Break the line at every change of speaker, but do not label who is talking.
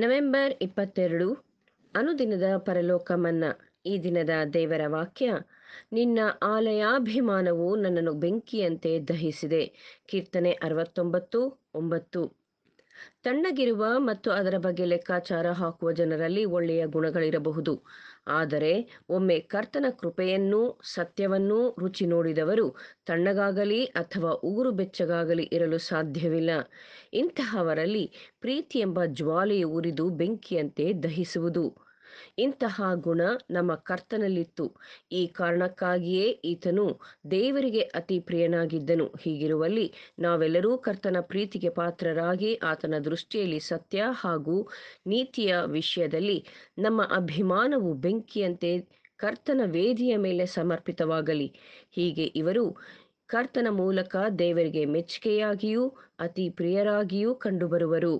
November ಇಪ್ಪತ್ತೆರಡು ಅನುದಿನದ ಪರಲೋಕ ಮನ್ನ ಈ ದಿನದ ದೇವರ ವಾಕ್ಯ ನಿನ್ನ ಆಲಯಾಭಿಮಾನವು ನನ್ನನ್ನು ಬೆಂಕಿಯಂತೆ ದಹಿಸಿದೆ ಕೀರ್ತನೆ ಅರವತ್ತೊಂಬತ್ತು ಒಂಬತ್ತು ತಣ್ಣಗಿರುವ ಮತ್ತು ಅದರ ಬಗ್ಗೆ ಲೆಕ್ಕಾಚಾರ ಹಾಕುವ ಜನರಲ್ಲಿ ಒಳ್ಳೆಯ ಗುಣಗಳಿರಬಹುದು ಆದರೆ ಒಮ್ಮೆ ಕರ್ತನ ಕೃಪೆಯನ್ನೂ ಸತ್ಯವನ್ನೂ ರುಚಿ ನೋಡಿದವರು ತಣ್ಣಗಾಗಲಿ ಅಥವಾ ಉಗುರು ಬೆಚ್ಚಗಾಗಲಿ ಇರಲು ಸಾಧ್ಯವಿಲ್ಲ ಇಂತಹವರಲ್ಲಿ ಪ್ರೀತಿ ಎಂಬ ಜ್ವಾಲೆಯು ಉರಿದು ಬೆಂಕಿಯಂತೆ ದಹಿಸುವುದು ಇಂತಹ ಗುಣ ನಮ್ಮ ಕರ್ತನಲ್ಲಿತ್ತು ಈ ಕಾರಣಕ್ಕಾಗಿಯೇ ಈತನು ದೇವರಿಗೆ ಅತಿ ಪ್ರಿಯನಾಗಿದ್ದನು ಹೀಗಿರುವಲ್ಲಿ ನಾವೆಲ್ಲರೂ ಕರ್ತನ ಪ್ರೀತಿಗೆ ಪಾತ್ರರಾಗಿ ಆತನ ದೃಷ್ಟಿಯಲ್ಲಿ ಸತ್ಯ ಹಾಗೂ ನೀತಿಯ ವಿಷಯದಲ್ಲಿ ನಮ್ಮ ಅಭಿಮಾನವು ಬೆಂಕಿಯಂತೆ ಕರ್ತನ ವೇದಿಯ ಮೇಲೆ ಸಮರ್ಪಿತವಾಗಲಿ ಹೀಗೆ ಇವರು ಕರ್ತನ ಮೂಲಕ ದೇವರಿಗೆ ಮೆಚ್ಚುಗೆಯಾಗಿಯೂ ಅತಿ ಪ್ರಿಯರಾಗಿಯೂ ಕಂಡುಬರುವರು